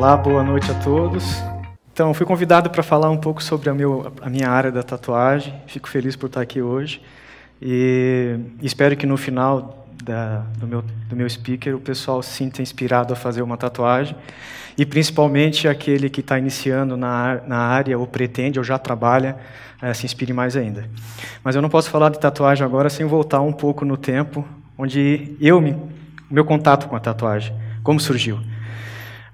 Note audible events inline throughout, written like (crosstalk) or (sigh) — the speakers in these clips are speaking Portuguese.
Olá, boa noite a todos. Então, fui convidado para falar um pouco sobre a, meu, a, minha área da tatuagem. Fico feliz por estar aqui hoje. E espero que no final da, do, meu, do meu speaker o pessoal se sinta inspirado a fazer uma tatuagem. E principalmente aquele que está iniciando na, na área, ou pretende, ou já trabalha, é, se inspire mais ainda. Mas eu não posso falar de tatuagem agora sem voltar um pouco no tempo onde eu me, meu contato com a tatuagem, como surgiu.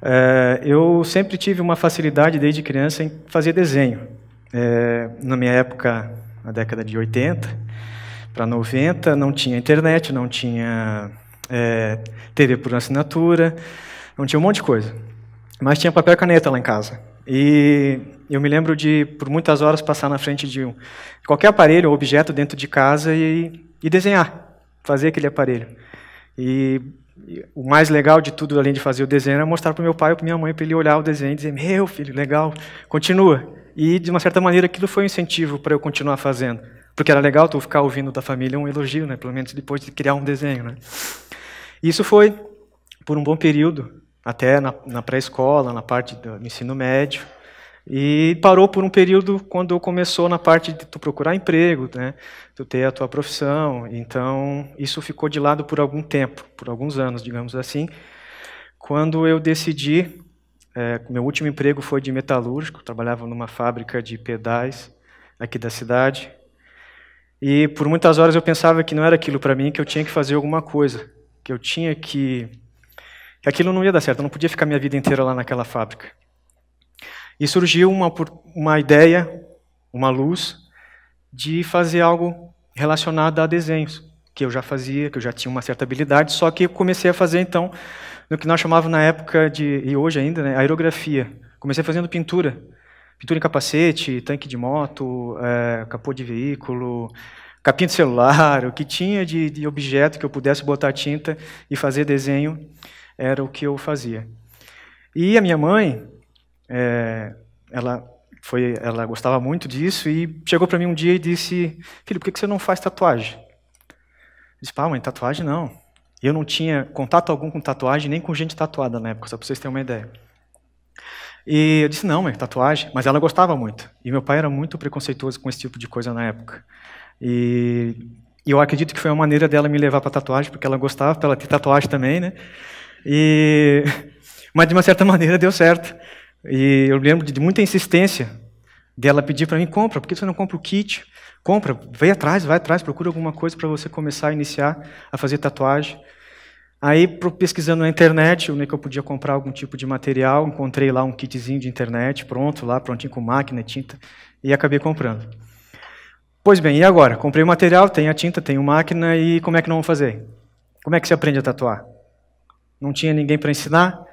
É, eu sempre tive uma facilidade desde criança em fazer desenho. É, na minha época, na década de 80 para 90, não tinha internet, não tinha é, TV por assinatura, não tinha um monte de coisa. Mas tinha papel e caneta lá em casa. E eu me lembro de, por muitas horas, passar na frente de um, qualquer aparelho ou objeto dentro de casa e, e desenhar, fazer aquele aparelho. E o mais legal de tudo, além de fazer o desenho, era mostrar para o meu pai ou para minha mãe, para ele olhar o desenho e dizer: Meu filho, legal, continua. E, de uma certa maneira, aquilo foi um incentivo para eu continuar fazendo. Porque era legal tu ficar ouvindo da família um elogio, né? pelo menos depois de criar um desenho. Né? isso foi por um bom período, até na, na pré-escola, na parte do ensino médio. E parou por um período quando começou na parte de tu procurar emprego, né? Tu ter a tua profissão. Então, isso ficou de lado por algum tempo, por alguns anos, digamos assim. Quando eu decidi, é, meu último emprego foi de metalúrgico, trabalhava numa fábrica de pedais aqui da cidade. E por muitas horas eu pensava que não era aquilo para mim, que eu tinha que fazer alguma coisa, que eu tinha que que aquilo não ia dar certo, eu não podia ficar minha vida inteira lá naquela fábrica. E surgiu uma, uma ideia, uma luz, de fazer algo relacionado a desenhos, que eu já fazia, que eu já tinha uma certa habilidade, só que eu comecei a fazer, então, no que nós chamávamos na época de, e hoje ainda, né, aerografia. Comecei fazendo pintura. Pintura em capacete, tanque de moto, é, capô de veículo, capinha de celular, o que tinha de, de, objeto que eu pudesse botar tinta e fazer desenho era o que eu fazia. E a minha mãe, é, ela foi, ela gostava muito disso e chegou para mim um dia e disse: "Filho, por que você não faz tatuagem?" Eu disse: "Pá, mãe, tatuagem não." Eu não tinha contato algum com tatuagem nem com gente tatuada na época, só para vocês terem uma ideia. E eu disse: "Não, mãe, tatuagem." Mas ela gostava muito. E meu pai era muito preconceituoso com esse tipo de coisa na época. E eu acredito que foi uma maneira dela me levar para tatuagem, porque ela gostava, para ela ter tatuagem também, né? E mas de uma certa (laughs) maneira deu certo. E eu lembro de muita insistência dela pedir para mim: compra, por que você não compra o kit? Compra, vem atrás, vai atrás, procura alguma coisa para você começar a iniciar a fazer tatuagem. Aí, pesquisando na internet, onde que eu podia comprar algum tipo de material, encontrei lá um kitzinho de internet, pronto, lá, prontinho com máquina, tinta, e acabei comprando. Pois bem, e agora? Comprei o material, tenho a tinta, tenho máquina, e como é que não vou fazer? Como é que se aprende a tatuar? Não tinha ninguém para ensinar?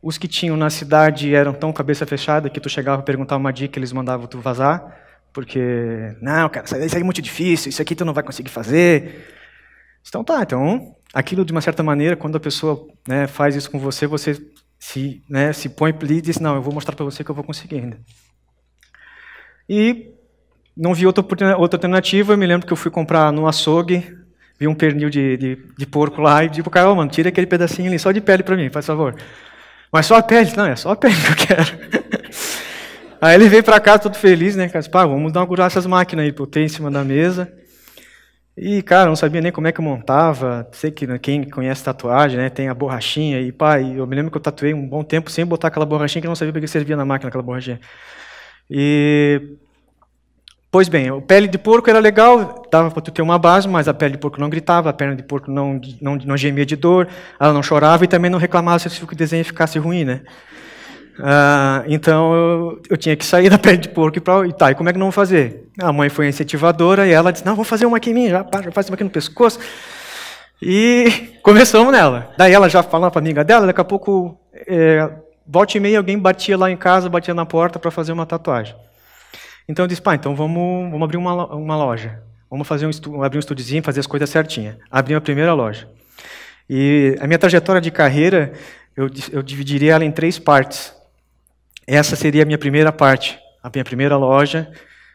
Os que tinham na cidade eram tão cabeça fechada que tu chegava a perguntar uma dica, eles mandavam tu vazar, porque, não, cara, isso aí é muito difícil, isso aqui tu não vai conseguir fazer. Então tá, então, aquilo de uma certa maneira, quando a pessoa né, faz isso com você, você se, né, se põe e diz, não, eu vou mostrar para você que eu vou conseguir ainda. E não vi outra, outra alternativa, eu me lembro que eu fui comprar no açougue, vi um pernil de, de, de porco lá e digo cara, oh, mano, tira aquele pedacinho ali, só de pele para mim, faz favor. Mas só a pele? Não, é só a pele que eu quero. aí ele veio para casa todo feliz, né? Cara, pá, vamos inaugurar essas máquinas aí, botei em cima da mesa. E, cara, não sabia nem como é que eu montava. Sei que né, quem conhece tatuagem, né, tem a borrachinha. E, pai, eu me lembro que eu tatuei um bom tempo sem botar aquela borrachinha, que eu não sabia para que servia na máquina aquela borrachinha. E Pois bem, a pele de porco era legal, dava para tu ter uma base, mas a pele de porco não gritava, a perna de porco não, não, não gemia de dor, ela não chorava e também não reclamava se o desenho ficasse ruim, né? Ah, então eu, eu, tinha que sair (laughs) da pele de porco e, pra, e tá, e como é que não vou fazer? A mãe foi incentivadora e ela disse, não, vou fazer uma aqui em mim, já, já faz uma aqui no pescoço. E (laughs) começamos nela. Daí ela já falava para amiga dela, daqui a pouco, é, volta e meia alguém batia lá em casa, batia na porta para fazer uma tatuagem. Então eu disse, pá, então vamos, vamos abrir uma, uma loja. Vamos fazer um estu, abrir um estúdiozinho, fazer as coisas certinhas. Abri a primeira loja. E a minha trajetória de carreira, eu, eu dividiria ela em três partes. Essa seria a minha primeira parte, a minha primeira loja,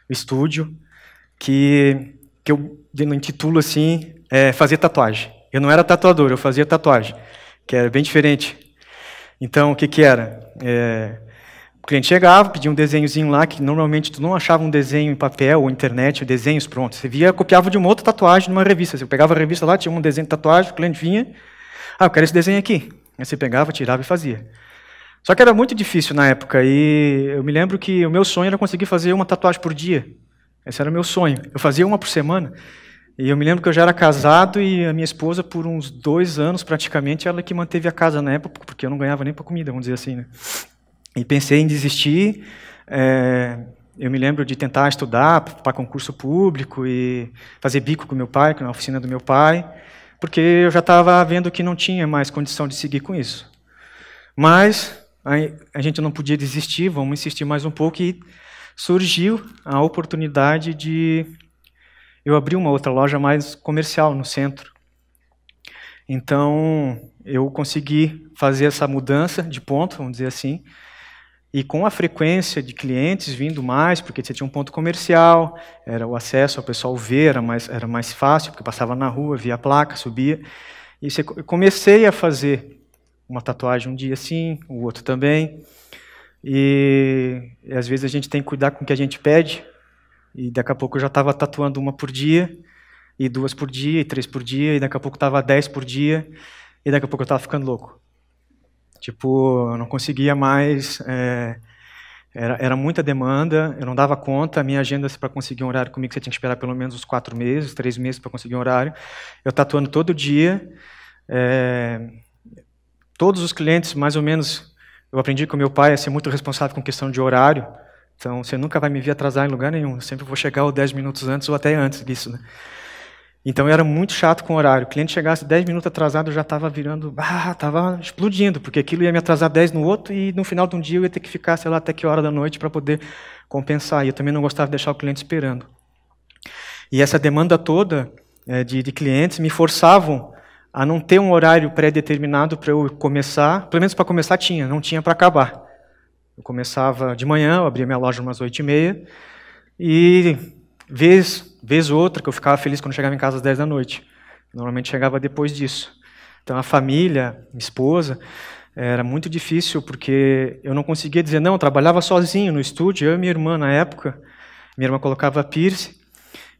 o estúdio, que, que eu intitulo assim, é, fazer tatuagem. Eu não era tatuador, eu fazia tatuagem, que era é bem diferente. Então, o que, que era? É, o cliente chegava, pedia um desenhozinho lá, que normalmente tu não achava um desenho em papel ou internet, desenhos prontos. Você via, copiava de uma outra tatuagem numa revista. Você pegava a revista lá, tinha um desenho de tatuagem, o cliente vinha, ah, eu quero esse desenho aqui. Aí você pegava, tirava e fazia. Só que era muito difícil na época, e eu me lembro que o meu sonho era conseguir fazer uma tatuagem por dia. Esse era o meu sonho. Eu fazia uma por semana. E eu me lembro que eu já era casado e a minha esposa, por uns dois anos praticamente, ela que manteve a casa na época, porque eu não ganhava nem para comida, vamos dizer assim, né? E pensei em desistir. É, eu me lembro de tentar estudar para concurso público e fazer bico com meu pai, na oficina do meu pai, porque eu já estava vendo que não tinha mais condição de seguir com isso. Mas a gente não podia desistir, vamos insistir mais um pouco e surgiu a oportunidade de eu abrir uma outra loja mais comercial no centro. Então, eu consegui fazer essa mudança de ponto, vamos dizer assim, e com a frequência de clientes vindo mais, porque você tinha um ponto comercial, era o acesso ao pessoal ver, era mais, era mais fácil, porque passava na rua, via a placa, subia. E você, eu comecei a fazer uma tatuagem um dia sim, o outro também. E, e às vezes a gente tem que cuidar com o que a gente pede. E daqui a pouco eu já estava tatuando uma por dia, e duas por dia, e três por dia, e daqui a pouco estava dez por dia, e daqui a pouco eu estava ficando louco. Tipo, eu não conseguia mais. É, era, era muita demanda, eu não dava conta. A minha agenda, para conseguir um horário comigo, você tinha que esperar pelo menos uns quatro meses, três meses para conseguir um horário. Eu tatuando todo dia. É, todos os clientes, mais ou menos, eu aprendi com meu pai a ser muito responsável com questão de horário. Então, você nunca vai me ver atrasar em lugar nenhum. Eu sempre vou chegar ou dez minutos antes ou até antes disso. Né? Então eu era muito chato com o horário. O cliente chegasse 10 minutos atrasado, eu já estava virando, ah, estava explodindo, porque aquilo ia me atrasar 10 no outro e no final de um dia eu ia ter que ficar, sei lá, até que hora da noite para poder compensar. E eu também não gostava de deixar o cliente esperando. E essa demanda toda é, de, de clientes me forçavam a não ter um horário pré-determinado para eu começar. Pelo menos para começar tinha, não tinha para acabar. Eu começava de manhã, eu abria minha loja umas 8h30 e, vez Vez ou outra que eu ficava feliz quando chegava em casa às 10 da noite. Normalmente chegava depois disso. Então a família, minha esposa, era muito difícil porque eu não conseguia dizer não, eu trabalhava sozinho no estúdio, eu e minha irmã na época. Minha irmã colocava piercing.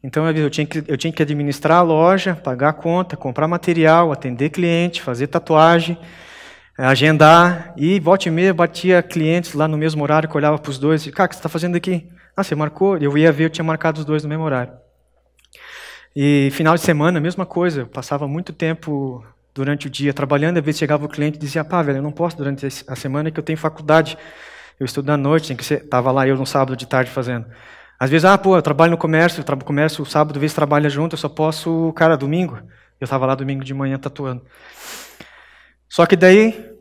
Então eu tinha que, eu tinha que administrar a loja, pagar a conta, comprar material, atender cliente, fazer tatuagem, agendar. E volta e meia batia clientes lá no mesmo horário que olhava para os dois e, cara, o que você está fazendo aqui? Ah, você marcou? Eu ia ver, eu tinha marcado os dois no mesmo horário. E final de semana, mesma coisa, eu passava muito tempo durante o dia trabalhando, às vezes chegava o cliente e dizia, ah, pá, velho, eu não posso durante a semana que eu tenho faculdade, eu estudo à noite, tem que ser... tava lá eu no sábado de tarde fazendo. Às vezes, ah, pô, eu trabalho no comércio, eu trabalho no comércio, o sábado, às vezes trabalha junto, eu só posso, cara, domingo. Eu estava lá domingo de manhã tatuando. Só que daí,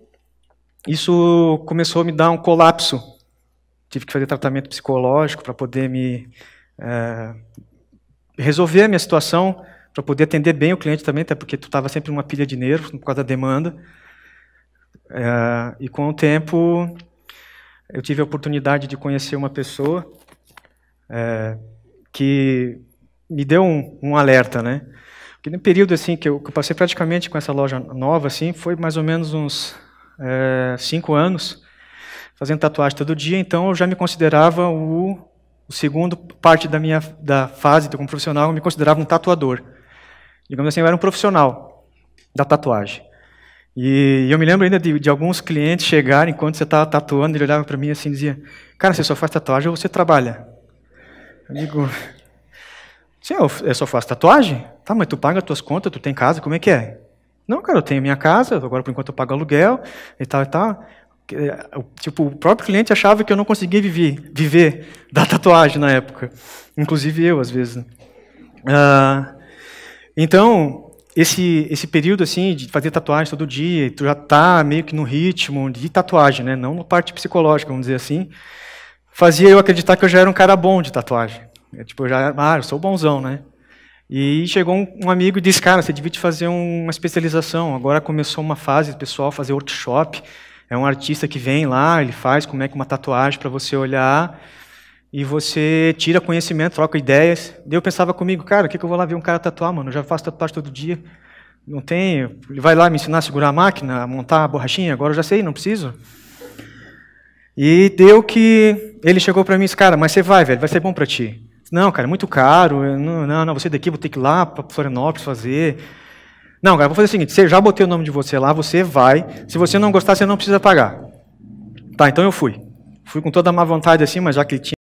isso começou a me dar um colapso. Tive que fazer tratamento psicológico para poder me é, resolver a minha situação, para poder atender bem o cliente também, até porque tu estava sempre numa pilha de nervos por causa da demanda. É, e com o tempo, eu tive a oportunidade de conhecer uma pessoa é, que me deu um, um, alerta, né? Porque no período assim que eu, que eu, passei praticamente com essa loja nova, assim, foi mais ou menos uns é, cinco anos fazendo tatuagem todo dia, então eu já me considerava o o segundo parte da minha da fase como profissional, eu me considerava um tatuador. Digamos assim, eu era um profissional da tatuagem. E eu me lembro ainda de, de alguns clientes chegarem enquanto você estava tatuando, ele olhava para mim assim e dizia: Cara, você só faz tatuagem ou você trabalha? Eu digo: Sim, eu, só faço tatuagem? Tá, mas tu paga as tuas contas, tu tem casa, como é que é? Não, cara, eu tenho minha casa, agora por enquanto eu pago aluguel e tal e tal. É, tipo, o próprio cliente achava que eu não conseguia viver, viver da tatuagem na época. Inclusive eu, às vezes. Né? Ah, então, esse, esse período assim de fazer tatuagem todo dia, tu já tá meio que no ritmo de tatuagem, né? Não na parte psicológica, vamos dizer assim. Fazia eu acreditar que eu já era um cara bom de tatuagem. Eu, é, tipo, eu já, ah, eu sou bonzão, né? E chegou um, amigo e disse, cara, você devia te fazer uma especialização. Agora começou uma fase pessoal fazer workshop é um artista que vem lá, ele faz como é que uma tatuagem para você olhar e você tira conhecimento, troca ideias. Eu pensava comigo, cara, o que, que eu vou lá ver um cara tatuar, mano? Eu já faço tatuagem todo dia. Não tem. Ele vai lá me ensinar a segurar a máquina, a montar a borrachinha, agora eu já sei, não preciso. E deu que ele chegou para mim e disse, cara, mas você vai, velho, vai ser bom para ti. Não, cara, é muito caro. Não, não, não, você daqui, vou ter que ir lá para Florianópolis fazer. Não, cara, vou fazer o seguinte: você já botei o nome de você lá, você vai. Se você não gostar, você não precisa pagar. Tá, então eu fui. Fui com toda a má vontade assim, mas já que ele tinha.